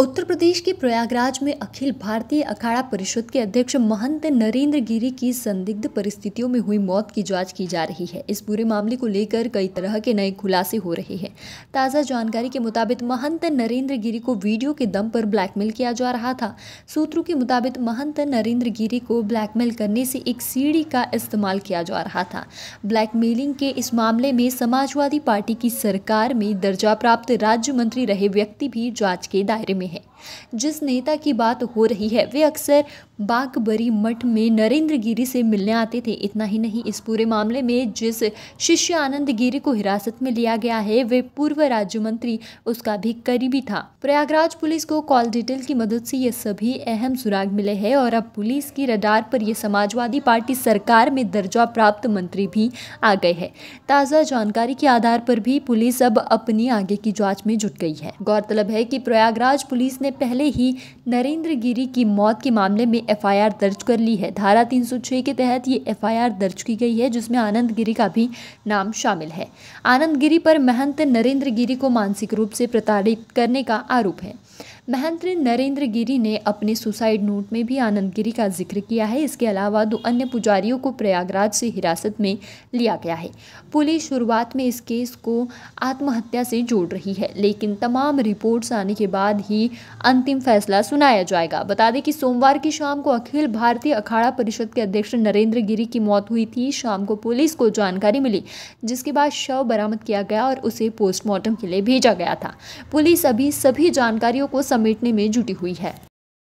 उत्तर प्रदेश के प्रयागराज में अखिल भारतीय अखाड़ा परिषद के अध्यक्ष महंत नरेंद्र गिरी की संदिग्ध परिस्थितियों में हुई मौत की जांच की जा रही है इस पूरे मामले को लेकर कई तरह के नए खुलासे हो रहे हैं ताज़ा जानकारी के मुताबिक महंत नरेंद्र गिरी को वीडियो के दम पर ब्लैकमेल किया जा रहा था सूत्रों के मुताबिक महंत नरेंद्र गिरी को ब्लैकमेल करने से एक सीढ़ी का इस्तेमाल किया जा रहा था ब्लैकमेलिंग के इस मामले में समाजवादी पार्टी की सरकार में दर्जा प्राप्त राज्य मंत्री रहे व्यक्ति भी जाँच के दायरे में में है जिस नेता की बात हो रही है वे अक्सर बागबरी मठ में नरेंद्र गिरी से मिलने आते थे इतना ही नहीं इस पूरे मामले में जिस शिष्य आनंद गिरी को हिरासत में लिया गया है वे पूर्व राज्य मंत्री उसका भी करीबी था प्रयागराज पुलिस को कॉल डिटेल की मदद से ये सभी अहम सुराग मिले हैं और अब पुलिस की रडार पर ये समाजवादी पार्टी सरकार में दर्जा प्राप्त मंत्री भी आ गए है ताज़ा जानकारी के आधार पर भी पुलिस अब अपनी आगे की जाँच में जुट गई है गौरतलब है की प्रयागराज पुलिस ने पहले ही नरेंद्र गिरी की मौत के मामले में एफआईआर दर्ज कर ली है धारा 306 के तहत ये एफआईआर दर्ज की गई है जिसमें आनंद गिरी का भी नाम शामिल है आनंद गिरी पर महंत नरेंद्र गिरी को मानसिक रूप से प्रताड़ित करने का आरोप है महंत नरेंद्र गिरी ने अपने सुसाइड नोट में भी आनंद गिरी का जिक्र किया है इसके अलावा दो अन्य पुजारियों को प्रयागराज से हिरासत में लिया गया है पुलिस शुरुआत में इस केस को आत्महत्या से जोड़ रही है लेकिन तमाम रिपोर्ट्स आने के बाद ही अंतिम फैसला सुनाया जाएगा बता दें कि सोमवार की शाम को अखिल भारतीय अखाड़ा परिषद के अध्यक्ष नरेंद्र गिरी की मौत हुई थी शाम को पुलिस को जानकारी मिली जिसके बाद शव बरामद किया गया और उसे पोस्टमार्टम के लिए भेजा गया था पुलिस अभी सभी जानकारियों को समेटने में जुटी हुई है